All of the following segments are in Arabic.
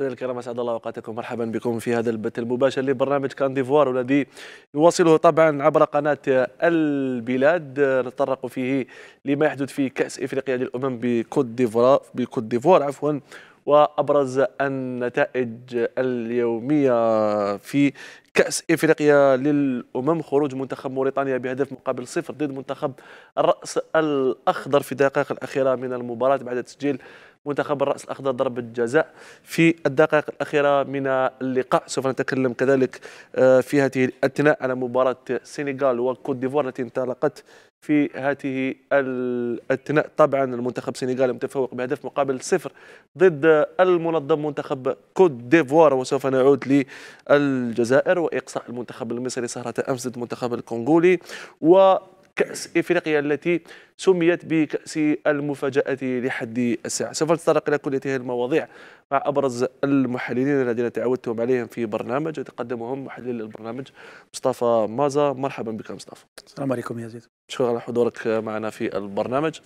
مشاهدينا الكرام اسعد الله اوقاتكم مرحبا بكم في هذا البث المباشر لبرنامج كان ديفوار والذي نواصله طبعا عبر قناه البلاد نتطرق فيه لما يحدث في كاس افريقيا للامم بكوت ديفوار بكوت ديفوار عفوا وابرز النتائج اليوميه في كأس إفريقيا للأمم خروج منتخب موريتانيا بهدف مقابل صفر ضد منتخب الرأس الأخضر في الدقائق الأخيرة من المباراة بعد تسجيل منتخب الراس الاخضر ضربه جزاء في الدقائق الاخيره من اللقاء سوف نتكلم كذلك آه، في هذه الاثناء على مباراه السنغال وكوت ديفوار التي انطلقت في هذه الاثناء طبعا المنتخب السنغالي متفوق بهدف مقابل صفر ضد المنظم منتخب كوت ديفوار وسوف نعود للجزائر واقصاء المنتخب المصري سهره امس ضد المنتخب الكونغولي و كأس إفريقيا التي سميت بكأس المفاجأة لحد الساعة سوف نتطرق إلى كل هذه المواضيع مع أبرز المحللين الذين تعودتهم عليهم في برنامج يتقدمهم محلل البرنامج مصطفى مازا مرحبا بك مصطفى السلام عليكم يا زيد شكرا على حضورك معنا في البرنامج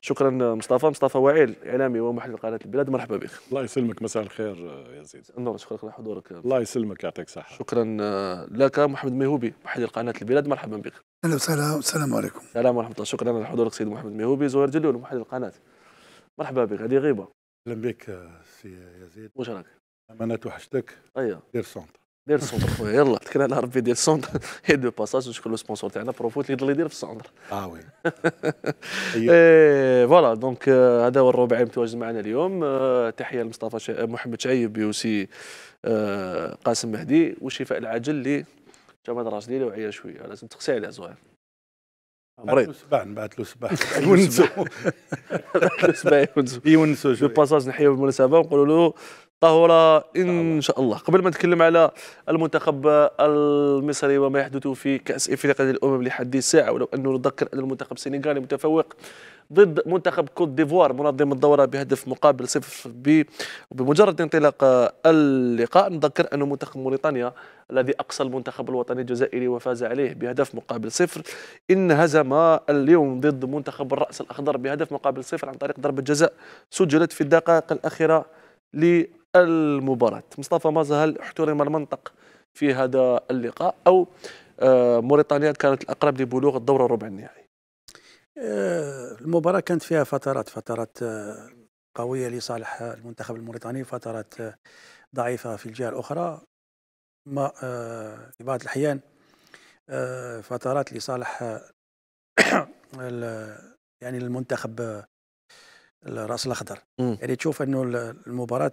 شكرا مصطفى مصطفى وعيل اعلامي ومحلل قناه البلاد مرحبا بك الله يسلمك مساء الخير آه، يا زيد النور شكرا على حضورك الله يسلمك يعطيك الصحه شكرا آه، لك محمد ميهوبي محلل قناه البلاد مرحبا بك اهلا وسهلا والسلام عليكم السلام ورحمه الله شكرا على حضورك سيد محمد ميهوبي زهير جلول محلل القناه مرحبا بك هذه غيبه اهلا بك آه، سي يزيد واش راك انا توحشتك ايوه دير سونتر دير السونتر خويا يلا تكرا على ربي دير السونتر هي دو باساج وشكون لو سبونسور تاعنا بروفوت اللي يضل يدير في السونتر اه وي فوالا دونك هذا هو الربع متواجد معنا اليوم euh, تحيه لمصطفى محمد شعيب يوسي euh، قاسم مهدي وشفاء العاجل اللي جماد راسلي لو عيا شويه لازم تقسي عليه زوير مريض سباع نبعث له سبع يونسوا نبعث له سباع يونسوا دو باساج نحيه بالمناسبه ونقولوا له طهورة إن شاء الله قبل ما نتكلم على المنتخب المصري وما يحدث في كأس إفريقيا للأمم لحد الساعة ولو أنه نذكر أن المنتخب السنغالي متفوق ضد منتخب كوت ديفوار منظم الدورة بهدف مقابل صفر بمجرد انطلاق اللقاء نذكر أن منتخب موريتانيا الذي أقصى المنتخب الوطني الجزائري وفاز عليه بهدف مقابل صفر إن هزم اليوم ضد منتخب الرأس الأخضر بهدف مقابل صفر عن طريق ضربة جزاء سجلت في الدقائق الأخيرة المباراة مصطفى مازا هل احترم المنطق في هذا اللقاء أو آه، موريتانيا كانت الأقرب لبلوغ الدور الربع النهائي آه، المباراة كانت فيها فترات فترات آه، قوية لصالح المنتخب الموريتاني فترات ضعيفة في الجهة الأخرى ما في بعض الأحيان فترات لصالح يعني المنتخب الراس الاخضر يعني تشوف انه المباراه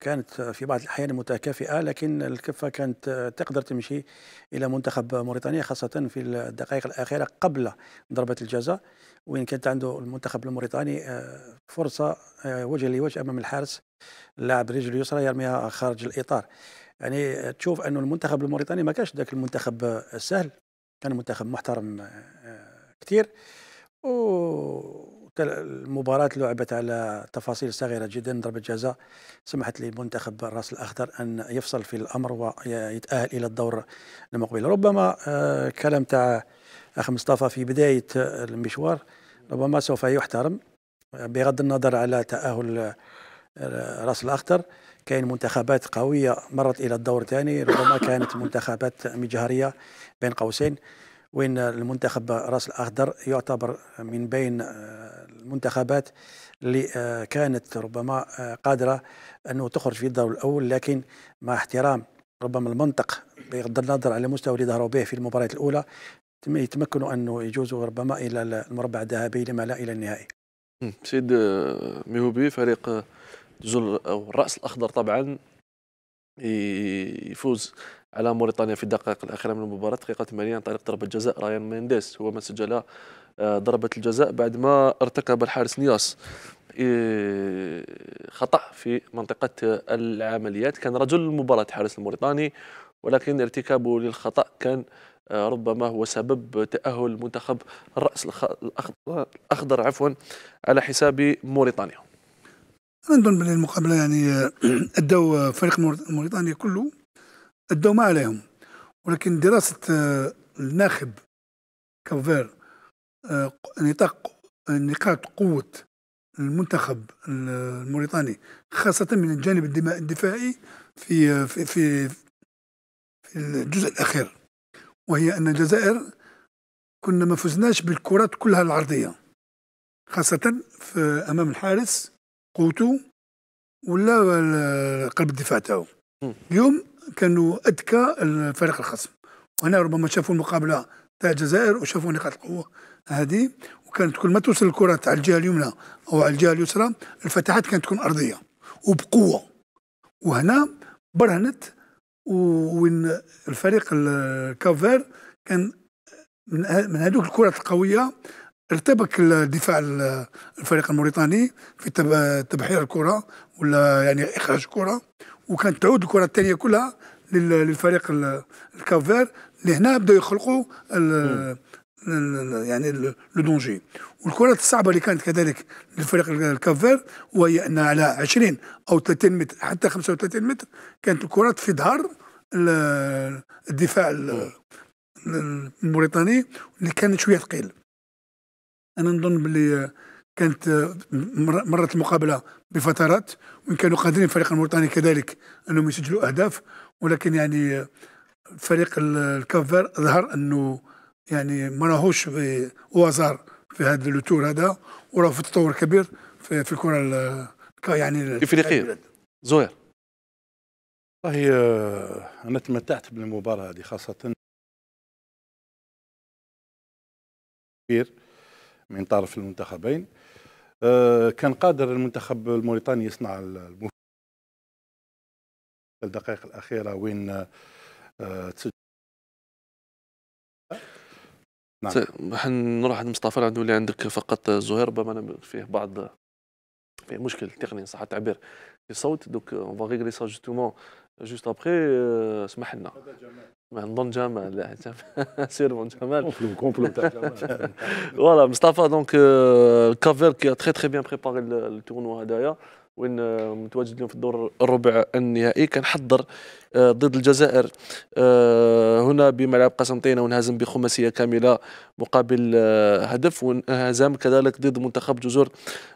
كانت في بعض الاحيان متكافئه لكن الكفه كانت تقدر تمشي الى منتخب موريتانيا خاصه في الدقائق الاخيره قبل ضربه الجزاء وين كانت عنده المنتخب الموريتاني آه، فرصه آه، وجه لوجه امام الحارس اللاعب رجل اليسرى يرميها خارج الاطار يعني تشوف انه المنتخب الموريتاني ما كانش ذاك المنتخب السهل كان منتخب محترم آه، كثير و المباراة لعبت على تفاصيل صغيرة جدا ضربة جزاء سمحت لمنتخب الراس الأخضر أن يفصل في الأمر ويتأهل إلى الدور المقبل ربما آه، كلام تاع أخ مصطفى في بداية المشوار ربما سوف يحترم بغض النظر على تأهل آه، راس الأخضر كاين منتخبات قوية مرت إلى الدور الثاني ربما كانت منتخبات مجهرية بين قوسين وين المنتخب راس الاخضر يعتبر من بين آه، المنتخبات اللي آه، كانت ربما آه، قادره انه تخرج في الدور الاول لكن مع احترام ربما المنطق بغض النظر على المستوى اللي ظهروا به في المباراه الاولى يتمكنوا انه يجوزوا ربما الى المربع الذهبي لما لا الى النهائي. سيد ميهوبي فريق زل او الراس الاخضر طبعا يفوز على موريتانيا في الدقائق الاخيره من المباراه دقيقه 80 عن طريق ضربه جزاء رايان مينديس هو من سجل آه، ضربه الجزاء بعد ما ارتكب الحارس نياس آه، خطا في منطقه العمليات كان رجل المباراه الحارس الموريتاني ولكن ارتكابه للخطا كان آه، ربما هو سبب تاهل منتخب الراس الاخضر عفوا على حساب موريتانيا انا نظن بان المقابله يعني اداو فريق موريتانيا كله ما عليهم ولكن دراسة آه، الناخب كوفير آه، نطاق آه، نقاط قوة المنتخب الموريتاني خاصة من الجانب الدفاعي في في في, في الجزء الأخير وهي أن الجزائر كنا ما فزناش بالكرات كلها العرضية خاصة في أمام الحارس قوته ولا قلب الدفاع تاعو اليوم كانوا اذكى الفريق الخصم وهنا ربما شافوا المقابله تاع الجزائر وشافوا نقاط القوه هذه وكانت كل ما توصل الكره تاع الجهه اليمنى او على الجهه اليسرى الفتحات كانت تكون ارضيه وبقوه وهنا برهنت وين الفريق الكافير كان من هذوك الكرات القويه ارتبك الدفاع الفريق الموريتاني في تبحير الكره ولا يعني اخراج الكره وكانت تعود الكره الثانيه كلها للفريق الكافير اللي هنا بداوا يخلقوا يعني لو دونجي والكرة الصعبة اللي كانت كذلك للفريق الكافير وهي أن على 20 أو 30 متر حتى 35 متر كانت الكرات في ظهر الدفاع الموريتاني اللي كان شوية ثقيل أنا نظن باللي كانت مرت المقابله بفترات وان كانوا قادرين الفريق الموريتاني كذلك انهم يسجلوا اهداف ولكن يعني فريق الكافر ظهر انه يعني ما راهوش وزار في هذا التور هذا وراه في تطور كبير في, في الكره يعني الافريقيه زوير والله آه، انا تمتعت بالمباراه هذه خاصه كبير من طرف المنتخبين آه، كان قادر المنتخب الموريتاني يصنع المفاجأة الدقائق الأخيرة وين آه، تسجل نعم طيب، نروح عند مصطفى عنده اللي عندك فقط زهير ربما فيه بعض فيه مشكل تقني صح التعبير في الصوت دوك اون فا ريغلي سا جوستومون جوست ابخي اسمح لنا نظن جمال لا سيرمون جمال كومبلو تاع جمال فوالا مصطفى دونك كافير كي تري تري بيان بريباري التورنوا هذايا وين euh, متواجد اليوم في الدور الربع النهائي كنحضر euh, ضد الجزائر euh, هنا بملعب قسنطينه ونهزم بخماسيه كامله مقابل هدف ونهزم كذلك ضد منتخب جزر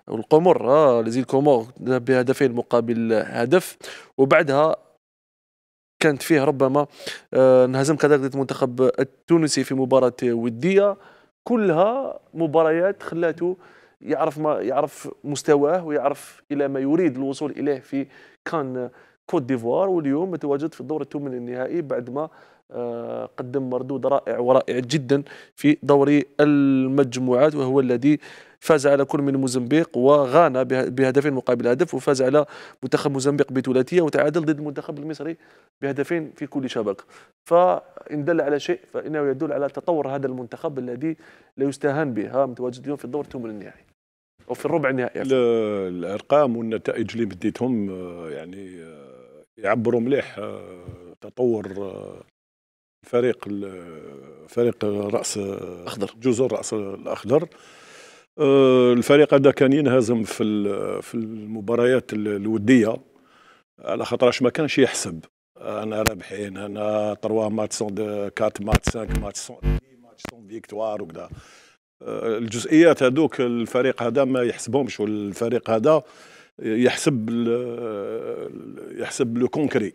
القمر آه لزيل كومور بهدفين مقابل هدف وبعدها كانت فيه ربما انهزم آه، كذلك ضد المنتخب التونسي في مباراه وديه كلها مباريات خلاته يعرف ما يعرف مستواه ويعرف الى ما يريد الوصول اليه في كان كوت ديفوار واليوم متواجد في الدور الثمن النهائي بعد ما آه، قدم مردود رائع ورائع جدا في دوري المجموعات وهو الذي فاز على كل من موزمبيق وغانا بهدفين مقابل هدف وفاز على منتخب موزمبيق بثلاثيه وتعادل ضد المنتخب المصري بهدفين في كل شبكه فان دل على شيء فانه يدل على تطور هذا المنتخب الذي لا يستهان به متواجد اليوم في الدور الثمن النهائي او في الربع النهائي الارقام والنتائج اللي بديتهم آه، يعني آه، يعبروا مليح آه، تطور فريق فريق راس اخضر جزر راس الاخضر آه، الفريق هذا كان ينهزم في في المباريات الوديه على خاطرش ما كانش يحسب انا رابحين انا 3 ماتش سون 4 ماتش 5 ماتش سون ماتش سون فيكتوار وكذا آه، الجزئيات هذوك الفريق هذا ما يحسبهمش والفريق هذا يحسب يحسب لو كونكري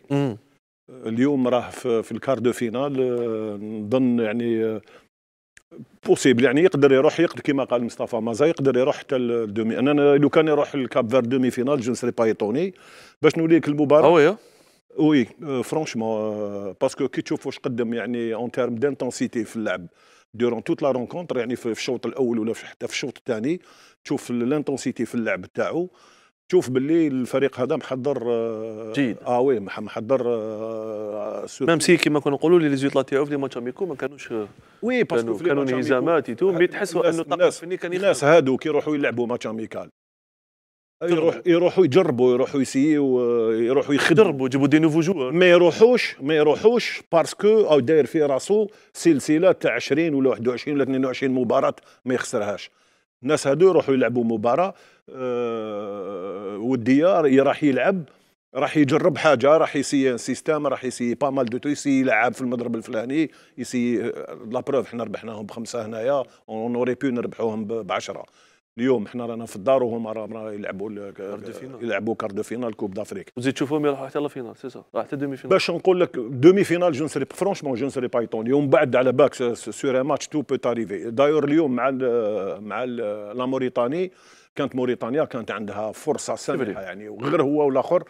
اليوم راه في الكاردو فينال آه، نظن يعني بوسيبل يعني يقدر يروح يقدر كما قال مصطفى مازا يقدر يروح حتى الدومي انا لو كان يروح الكاب فير دومي فينال جو نسري باي طوني باش نوليك المباراه وي وي آه، فرونشمون آه، باسكو كي تشوف واش قدم يعني اون تيرم دانتونسيتي في اللعب دورون توت لا رونكونتر يعني في الشوط الاول ولا حتى في الشوط الثاني تشوف الانتونسيتي في اللعب تاعو تشوف باللي الفريق هذا محضر آه، جيد اه وي محضر آه ميم سي كيما كنا نقولوا لي زيوت لاتيوف لي ماتش اميكو ما كانوش آه، وي باسكو كانوا انهزامات تو مي تحسوا انه الطاقم الفني كان الناس هادو كي يروحوا يلعبوا ماتش اميكال يروح يروحوا يجربوا يروحوا يسيو آه، يروحوا يخدموا يجربوا يجيبوا دي نوفو جوار ما يروحوش ما يروحوش باسكو او داير في راسو سلسله تاع 20 ولا 21 ولا 22 مباراه ما يخسرهاش الناس هادو يروحوا يلعبوا مباراه آه، والديار راح يلعب راح يجرب حاجه راح يسي سيستام راح يسي با مال دو تو يسي يلعب في المضرب الفلاني يسي آه، لا بروف حنا ربحناهم بخمسه هنايا اون اوري بي نربحوهم ب 10 اليوم حنا رانا في الدار وهما راهم يلعبوا يلعبوا دو فينال كوب دافريك وزيد تشوفهم يروحوا حتى لا فينال سي سا حتى دومي فينال باش نقول لك دومي فينال جون سري فرونشمون جون سري بايتون اليوم بعد على باك سور ان ماتش تو بوت اريفي دايور اليوم مع الـ مع لا موريتاني كانت موريتانيا كانت عندها فرصه سامحه يعني وغير هو والاخر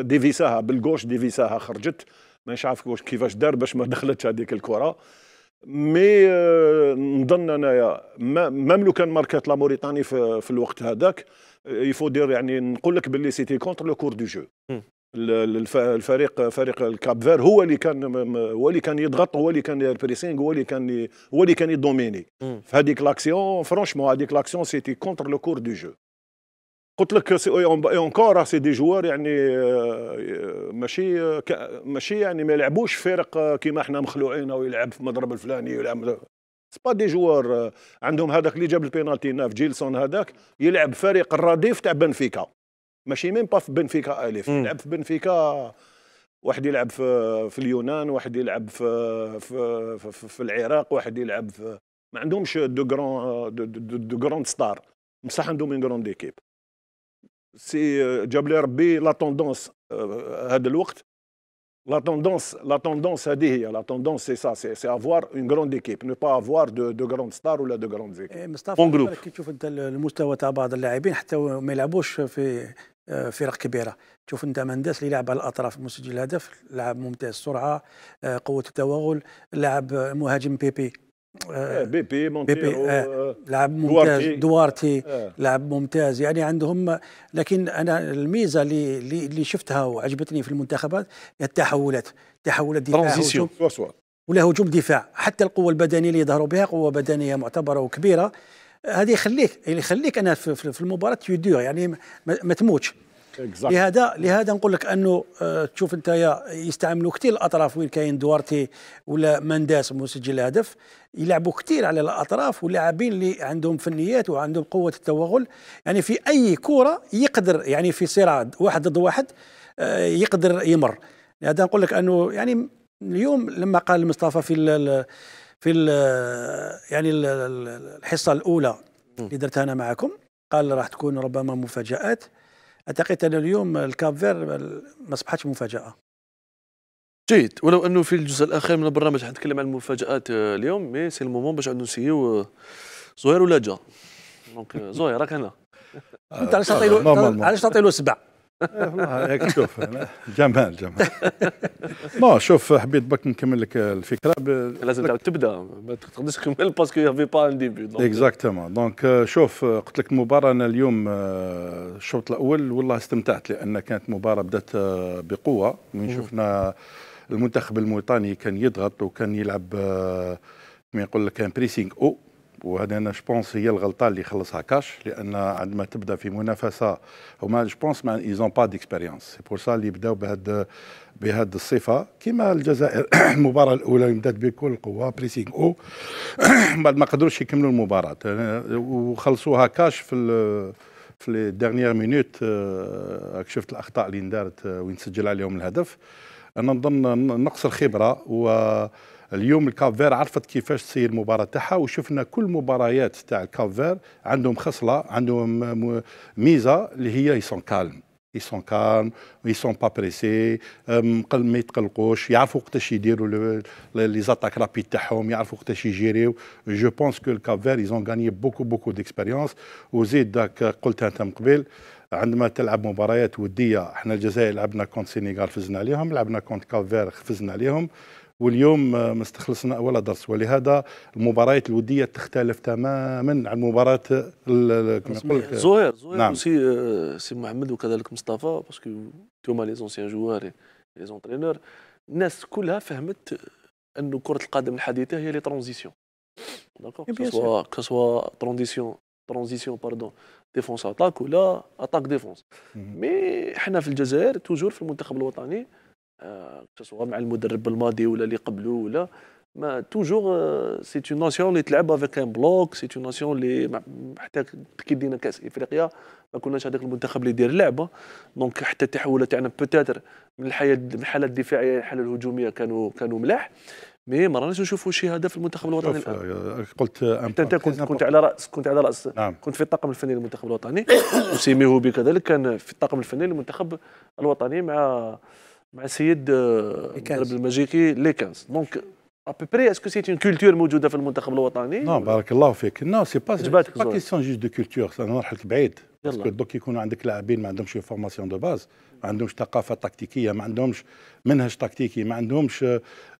ديفيساها بالكوش ديفيساها خرجت مانيش عارف كيفاش دار باش ما دخلتش هذيك الكره مي آه، نظن انايا ميم لو كان ماركات لا موريتاني في, في الوقت هذاك آه، يفو دير يعني نقول لك باللي سيتي كونتر لو كور دو جو الفريق فريق الكاب فير هو اللي كان هو اللي كان يضغط هو اللي كان البريسينغ هو اللي كان هو اللي كان يدوميني في هذيك لاكسيون فرونشمون هذيك لاكسيون سيتي كونتر لو كور دو جو قلت لك اونكور سي دي جوار يعني آه، آه، ماشي آه، ماشي يعني ما يلعبوش فرق كيما احنا مخلوعين او يلعب في المضرب الفلاني ويلعب سبا دي جوار عندهم هذاك اللي جاب البينالتي ناف جيلسون هذاك يلعب فريق الرديف تاع بنفيكا ماشي ميم با في بنفيكا الف يلعب في بنفيكا واحد يلعب في في اليونان واحد يلعب في في, في, في, في العراق واحد يلعب في ما عندهمش دو غران دو, دو, دو, دو ستار بصح عندهم اون غراند ايكيب سي جاب لي ربي لا توندونس هذا الوقت لا توندونس لا توندونس هذه هي لا توندونس سي سا سي افوار اون كروند ايكيب نو با افوار دو دو كروند ستار ولا دو كروند زيكيب مصطفى اون كي تشوف انت المستوى تاع بعض اللاعبين حتى ما يلعبوش في فرق كبيره تشوف انت مهندس اللي يلعب على الاطراف مسجل الهدف لاعب ممتاز سرعه قوه التوغل لاعب مهاجم بيبي آه، إيه، بي بي مونتيرو آه لعب ممتاز دوارتي آه لعب ممتاز يعني عندهم لكن انا الميزه اللي اللي شفتها وعجبتني في المنتخبات هي التحولات تحولات دفاع ولا هجوم دفاع حتى القوه البدنيه اللي يظهروا بها قوه بدنيه معتبره وكبيره هذه يخليك يخليك انا في, في المباراه يدور يعني ما تموتش exactly. لهذا لهذا نقول لك انه آه، تشوف انت يستعملوا كثير الاطراف وين كاين دوارتي ولا منداس مسجل هدف يلعبوا كثير على الاطراف واللاعبين اللي عندهم فنيات وعندهم قوه التوغل يعني في اي كره يقدر يعني في صراع واحد ضد واحد آه، يقدر يمر هذا نقول لك انه يعني اليوم لما قال مصطفى في الـ في الـ يعني الـ الحصه الاولى اللي درتها انا معكم قال راح تكون ربما مفاجات اعتقد ان اليوم الكاب فير ما اصبحتش مفاجاه جيد ولو انه في الجزء الاخير من البرنامج حنتكلم عن المفاجات آه، اليوم مي سي المومون باش عندنا نسيو زهير ولا جا دونك زهير راك هنا انت علاش تعطي له آه، علاش تعطي له سبع إيه، والله هيك شوف يعني جمال جمال ما شوف حبيت برك نكمل لك الفكره ب... لازم تبدا ما تقدرش تكمل باسكو يافي با ان ديبي اكزاكتومون دونك شوف قلت لك المباراه انا اليوم آه، الشوط الاول والله استمتعت لان كانت مباراه بدات آه، بقوه من شفنا المنتخب الموريتاني كان يضغط وكان يلعب آه، كما يقول لك كان بريسينغ او وهذا انا جوبونس هي الغلطه اللي خلصها كاش لان عندما تبدا في منافسه هما جوبونس ما ايزون با ديكسبيريونس سي بور سا اللي بداو بهاد بهذه الصفه كما الجزائر المباراه الاولى بدات بكل قوه بريسينغ او بعد ما قدروش يكملوا المباراه وخلصوها كاش في في لي ديرنيير مينوت آه، راك شفت الاخطاء اللي اندارت آه، وين سجل عليهم الهدف انا نظن نقص الخبره و اليوم الكاب فير عرفت كيفاش تسير المباراه تاعها وشفنا كل مباريات تاع الكاب فير عندهم خصله عندهم ميزه اللي هي يسون كالم يسون كالم يسون با بريسي ما يتقلقوش يعرفوا وقتاش يديروا لي زاتاك رابيد تاعهم يعرفوا وقتاش يجيريو جو بونس كو الكافير ايزون غاني بوكو بوكو ديكسبيريونس وزيد داك قلت انت من قبل عندما تلعب مباريات وديه احنا الجزائر لعبنا كونت سينيغال فزنا عليهم لعبنا كونت كافير فزنا عليهم واليوم آه، ما استخلصنا ولا درس ولهذا المباريات الوديه تختلف تماما عن المباراه كما نقول زهير زهير نعم. سي آه، سي محمد وكذلك مصطفى باسكو انتوما لي زونسيان جوار لي زونترينور الناس كلها فهمت انه كره القدم الحديثه هي لي ترانزيسيون داكور كسوا كسوا ترانزيسيون ترانزيسيون باردون ديفونس اتاك ولا اتاك ديفونس مي حنا في الجزائر توجور في المنتخب الوطني آه، سواء مع المدرب الماضي ولا اللي قبله ولا ما توجور سي اون ناسيون اللي تلعب افيك ان بلوك سي اون ناسيون اللي حتى كي دينا كاس افريقيا ما كناش هذاك المنتخب اللي يدير لعبه دونك حتى التحولات تاعنا بوتاتر من الحياه من الحاله الدفاعيه للحاله الهجوميه كانوا كانوا ملاح مي ما راناش نشوفوا شي هدف المنتخب الوطني الان قلت انت كنت كنت على راس كنت على راس نعم. كنت في الطاقم الفني للمنتخب الوطني وسيميهوبي كذلك كان في الطاقم الفني للمنتخب الوطني مع مع السيد المدرب آه، المجيكي ليكانز دونك ابوبري اسكو سيت اون كولتور موجوده في المنتخب الوطني نو نعم، بارك الله فيك نو سي با سي با كيستيون جوست دو كولتور انا رحت بعيد باسكو دوك يكون عندك لاعبين ما عندهمش فورماسيون دو باز ما عندهمش ثقافه تكتيكيه ما عندهمش منهج تكتيكي ما عندهمش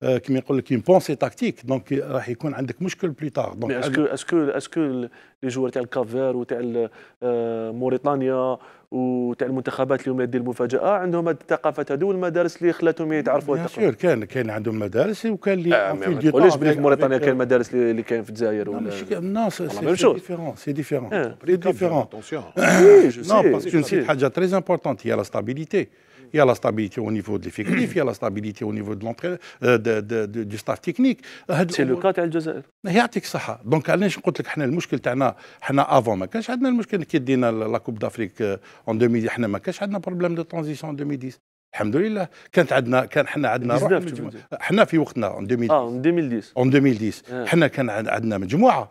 آه، كيما يقول لك بونسي تكتيك دونك راح يكون عندك مشكل بلي تار دونك اسكو اسكو اسكو لي جوار تاع الكافير وتاع آه، موريتانيا وتاع المنتخبات اللي هما يديروا المفاجاه عندهم هذه الثقافات هذو والمدارس اللي خلاتهم يتعرفوا بيان سور كان كان عندهم مدارس وكان اللي في في وليش بلي في موريتانيا كان euh، مدارس اللي كان في الجزائر ولا الناس سي ديفيرون سي ديفيرون بري ديفيرون non, sais. parce qu'une site Hadja très importante, il y a la stabilité. Il y a la stabilité au niveau de l'effectif, il y a la stabilité au niveau de l'entrée, euh, de, de, de, du staff technique. C'est le cas تاع الجزائر. يعطيك الصحة، دونك علاش قلت لك احنا المشكل تاعنا احنا افون ما كانش عندنا المشكل كي دينا لا كوب دافريك اون 2010 احنا ما كانش عندنا بروبليم دو ترانزيسيون 2010. الحمد لله كانت عندنا كان حنا عندنا حنا في وقتنا اون 2010 اه 2010 اون 2010 حنا كان عندنا مجموعه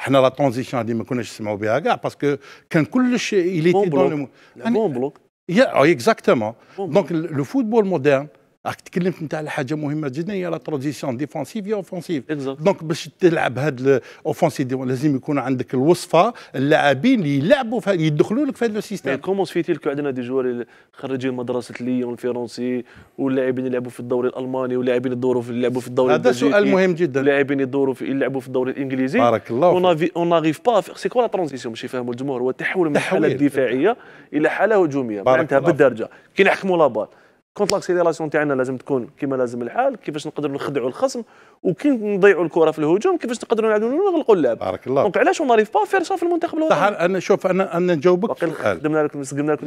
حنا لا ترانزيسيون هذه ما كناش نسمعوا بها كاع باسكو كان كلش اليتي دون لو بون بلوك يا اكزاكتومون دونك لو فوتبول موديرن راك تكلمت انت على حاجه مهمه جدا هي لا ترانزيسيون ديفونسيف يا اوفونسيف دونك باش تلعب هاد الاوفونسيف لازم يكون عندك الوصفه اللاعبين اللي يلعبوا يدخلوا لك في هذا السيستم كومون في تلك عندنا دي جوار خريجين مدرسه ليون الفرنسي واللاعبين يلعبوا في الدوري الالماني واللاعبين يدوروا في يلعبوا في الدوري هذا سؤال مهم جدا اللاعبين يدوروا في يلعبوا في الدوري الانجليزي بارك الله اون ناريف با سي كو لا ترانزيسيون باش يفهموا الجمهور هو التحول من حاله دفاعيه الى حاله هجوميه معناتها بالدرجه كي نحكموا لا بال كونت لاكسيليراسيون تاعنا لازم تكون كما لازم الحال كيفاش نقدروا نخدعوا الخصم وكي نضيعوا الكره في الهجوم كيفاش نقدروا نعدوا نغلقوا اللعب بارك الله دونك علاش وناريف با فير في المنتخب الوطني طيب، انا شوف انا انا نجاوبك خدمنا لك سقمنا لك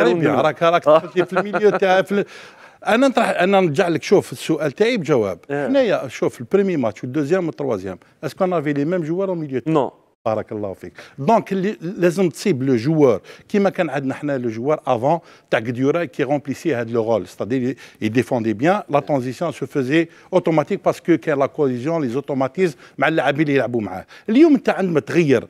الميكرو يعني، راك راك في الميليو تاع انا نطرح انا نرجع لك شوف السؤال تاعي بجواب إيه. حنايا شوف البريمي ماتش والدوزيام والتروازيام اسكو انا في لي ميم جوار او ميليو نو بارك الله فيك دونك لازم تصيب لو جوار كيما كان عندنا حنا لو جوار افون تاع غديورا كي رومبليسي هاد لو رول ستادير اي ديفوندي بيان لا ترانزيسيون سو فيزي اوتوماتيك باسكو كاين لا كوليزيون لي زوتوماتيزم مع اللاعبين اللي يلعبوا معاه اليوم انت عندما تغير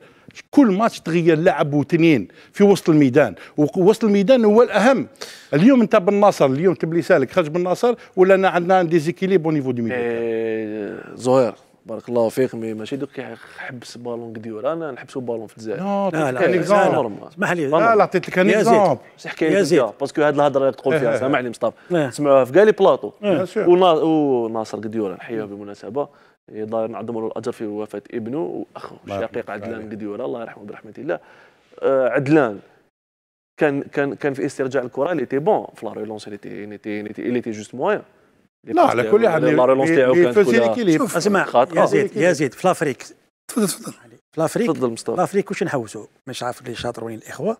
كل ماتش تغير لاعب واثنين في وسط الميدان ووسط الميدان هو الاهم اليوم انت بالناصر اليوم اليوم تبليسالك خرج بالناصر ولا ولا عندنا ان ديزيكيليب او نيفو دو ميدان زهير بارك الله فيك مي ماشي دوك كيحبس بالون كديور انا نحبسوا بالون في الجزائر لا لا لا اسمح لي لا لا عطيت لك ان اكزومبل صح حكايه باسكو هاد الهضره اللي تقول فيها إيه، إيه، سامع لي إيه. مصطفى تسمعوها في كاع لي بلاطو وناصر قديور نحيوه بالمناسبه الله نعظم له الاجر في وفاه ابنه واخو الشقيق عدلان قديوره الله يرحمه برحمه الله آه، عدلان كان كان كان في استرجاع الكره اللي تي بون في لا ريلونس اللي تي اللي تي جوست موان لا على كل حال لا ريلونس تاعو كانت كلها اسمع يا زيد يا زيد في لافريك تفضل تفضل في لافريك تفضل مصطفى لافريك واش نحوسوا مش عارف اللي وين الاخوه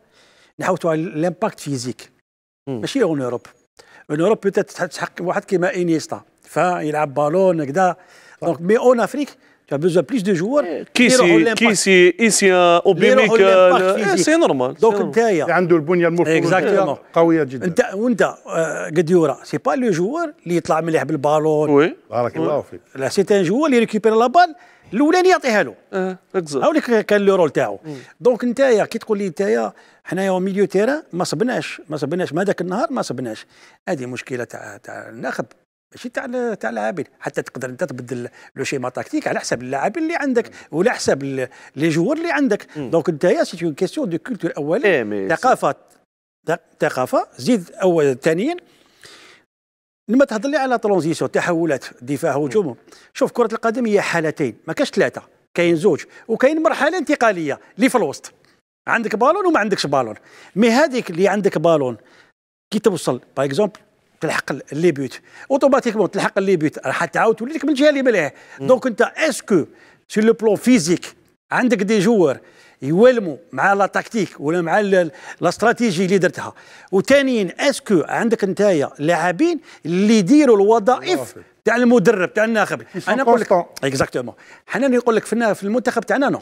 نحوسوا على الامباكت فيزيك ماشي اون اوروب اون اوروب بوتيت تحقق واحد كيما انيستا فيلعب بالون كذا دونك مي اون افريك Tu as besoin de plus كيسي joueurs eh, qui سي ايسيان اوبيميك سي نورمال دونك نتايا عنده البنيه المفرطه قويه جدا انت وانت آه، قديوره سي با لو جوار اللي يطلع مليح بالبالون وي بارك الله فيك لا سي ان جوار اللي ريكوبير لا بال الاولاني يعطيها له اه هاو اللي كان لو رول تاعو دونك mm. نتايا كي تقول لي نتايا حنايا وميليو تيرا ما صبناش ما صبناش ما ذاك النهار ما صبناش هذه مشكله تاع تاع الناخب ماشي تاع تاع اللاعبين حتى تقدر انت تبدل لو شيما تاكتيك على حسب اللاعب اللي عندك وعلى حسب لي جوور اللي عندك دونك انت سي اون كيسيون دو كولتور اولا إيه، ثقافه ثقافه زيد اول ثانيا لما تهضر لي على ترونزيسيون تحولات دفاع هجوم شوف كره القدم هي حالتين ما كاش ثلاثه كاين زوج وكاين مرحله انتقاليه اللي في الوسط عندك بالون وما عندكش بالون مي هذيك اللي عندك بالون كي توصل باغ اكزومبل تلحق لي بيوت اوتوماتيكمون تلحق لي بيوت راح تعاود تولي لك من الجهه اللي مليح دونك انت اسكو سي لو بلون فيزيك عندك دي جوار يوالموا مع لا تكتيك ولا مع لا استراتيجي اللي درتها وثانيا اسكو عندك نتايا لاعبين اللي يديروا الوظائف تاع المدرب تاع الناخب انا نقول لك اكزاكتومون حنا نقول لك في المنتخب تاعنا نو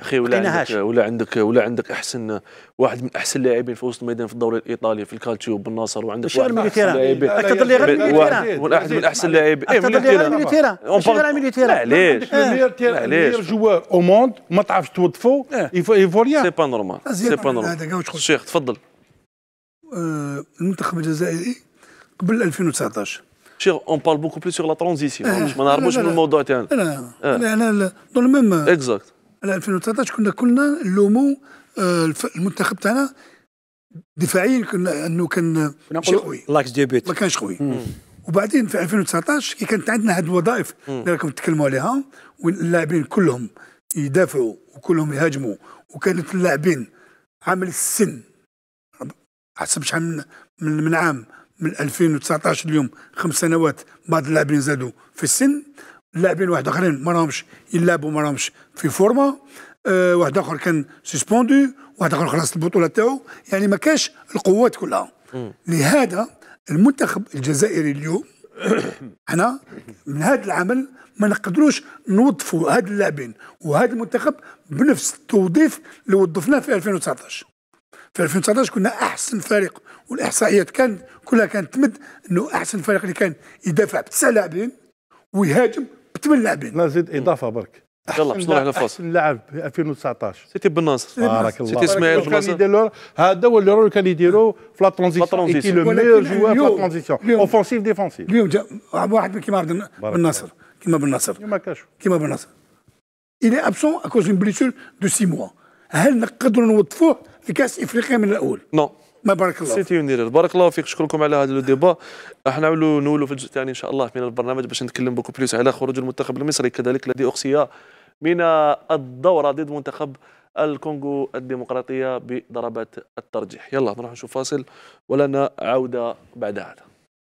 اخي ولا عندك ولا عندك ولا عندك احسن واحد من احسن اللاعبين في وسط الميدان في الدوري الايطالي في الكالتشيو بالناصر وعندك واحد من احسن اللاعبين اكثر اللي غير واحد من احسن اللاعبين اكثر اللي غير ميليتيرا ماشي غير ميليتيرا علاش علاش جوار او موند ما تعرفش توظفو إيه. سي با نورمال سي با نورمال شيخ تفضل آه، المنتخب الجزائري قبل 2019 شيخ اون بارل بوكو بلو سور لا ترانزيسيون ما نهربوش من الموضوع تاعنا لا لا إيه. لا دون ميم اكزاكت على 2013 كنا كلنا نلوموا آه، المنتخب تاعنا دفاعيا كنا انه كان ماشي قوي لاكس ديبيت ما كانش قوي وبعدين في 2019 كي كانت عندنا هذه الوظائف اللي راكم تتكلموا عليها واللاعبين كلهم يدافعوا وكلهم يهاجموا وكانت اللاعبين عامل السن حسب شحال من, من من عام من 2019 اليوم خمس سنوات بعض اللاعبين زادوا في السن لاعبين واحد اخرين ما راهمش يلعبوا ما راهمش في فورما أه واحد اخر كان سسبوندو واحد اخر خلص البطوله تاعو يعني ما كانش القوات كلها لهذا المنتخب الجزائري اليوم احنا من هذا العمل ما نقدروش نوظفوا هاد اللاعبين وهذا المنتخب بنفس التوظيف اللي وظفناه في 2019 في 2019 كنا احسن فريق والاحصائيات كانت كلها كانت تمد انه احسن فريق اللي كان يدافع بتسع لاعبين ويهاجم ثمان لاعبين نزيد اضافه برك يلا باش نروح للفاصل احسن لاعب في 2019 سيتي بن ناصر بارك الله سيتي اسماعيل بن ناصر هذا هو اللي كان يديرو في لا ترانزيسيون ايتي لو ميور جوار في لا ترانزيسيون اوفونسيف ديفونسيف اليوم جا واحد كيما بن ناصر كيما بن ناصر كيما كاشو كيما بن ناصر إلى ابسون اكوز اون بليسور دو blessure 6 هل نقدروا نوظفوه في كاس افريقيا من الاول؟ نو ما بارك الله سيتي يونير بارك الله فيك شكركم على هذا لو ديبا راح نعاودوا نولوا في الجزء الثاني ان شاء الله من البرنامج باش نتكلم بوكو بليس على خروج المنتخب المصري كذلك الذي اقصي من الدوره ضد منتخب الكونغو الديمقراطيه بضربات الترجيح يلا نروح نشوف فاصل ولنا عوده بعد هذا